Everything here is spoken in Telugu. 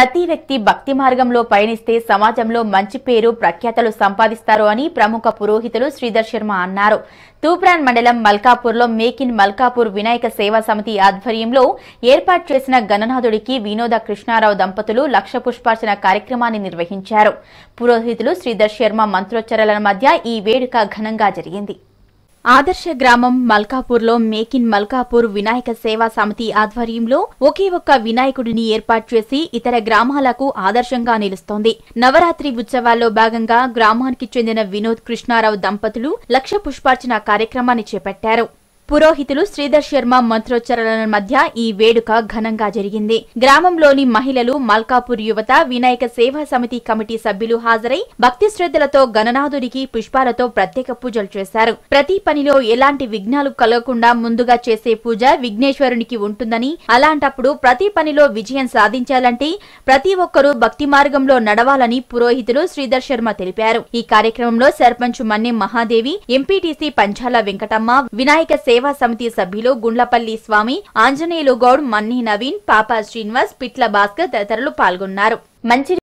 ప్రతి వ్యక్తి భక్తి మార్గంలో పయనిస్తే సమాజంలో మంచి పేరు ప్రఖ్యాతలు సంపాదిస్తారు అని ప్రముఖ పురోహితులు శ్రీధర్ శర్మ అన్నారు తూప్రాన్ మండలం మల్కాపూర్లో మేక్ ఇన్ మల్కాపూర్ వినాయక సేవా సమితి ఆధ్వర్యంలో ఏర్పాటు చేసిన గణనాథుడికి వినోద కృష్ణారావు దంపతులు లక్ష పుష్పార్చన కార్యక్రమాన్ని నిర్వహించారు పురోహితులు శ్రీధర్ శర్మ మంత్రోచ్చరాల మధ్య ఈ వేడుక ఘనంగా జరిగింది ఆదర్శ గ్రామం మల్కాపూర్లో మేక్ ఇన్ మల్కాపూర్ వినాయక సేవా సమితి ఆధ్వర్యంలో ఒకే ఒక్క వినాయకుడిని ఏర్పాటు చేసి ఇతర గ్రామాలకు ఆదర్శంగా నిలుస్తోంది నవరాత్రి ఉత్సవాల్లో భాగంగా గ్రామానికి చెందిన వినోద్ కృష్ణారావు దంపతులు లక్ష పుష్పార్చన కార్యక్రమాన్ని చేపట్టారు పురోహితులు శ్రీధర్ శర్మ మంత్రోచ్చరణల మధ్య ఈ వేడుక ఘనంగా జరిగింది గ్రామంలోని మహిళలు మల్కాపూర్ యువత వినాయక సేవా సమితి కమిటీ సభ్యులు హాజరై భక్తి శ్రద్ధలతో గణనాథుడికి పుష్పాలతో ప్రత్యేక పూజలు చేశారు ప్రతి పనిలో ఎలాంటి విఘ్నాలు కలగకుండా ముందుగా చేసే పూజ విఘ్నేశ్వరునికి ఉంటుందని అలాంటప్పుడు ప్రతి పనిలో విజయం సాధించాలంటే ప్రతి ఒక్కరూ భక్తి మార్గంలో నడవాలని పురోహితులు శ్రీధర్ శర్మ తెలిపారు ఈ కార్యక్రమంలో సర్పంచ్ మన్నె మహాదేవి ఎంపీటీసీ పంచాల వెంకటమ్మ వినాయక సేవ సేవా సమితి సభ్యులు గుండ్లపల్లి స్వామి ఆంజనేయులు గౌడ్ మన్ని నవీన్ పాపా శ్రీనివాస్ పిట్ల భాస్కర్ తదితరులు పాల్గొన్నారు మంచి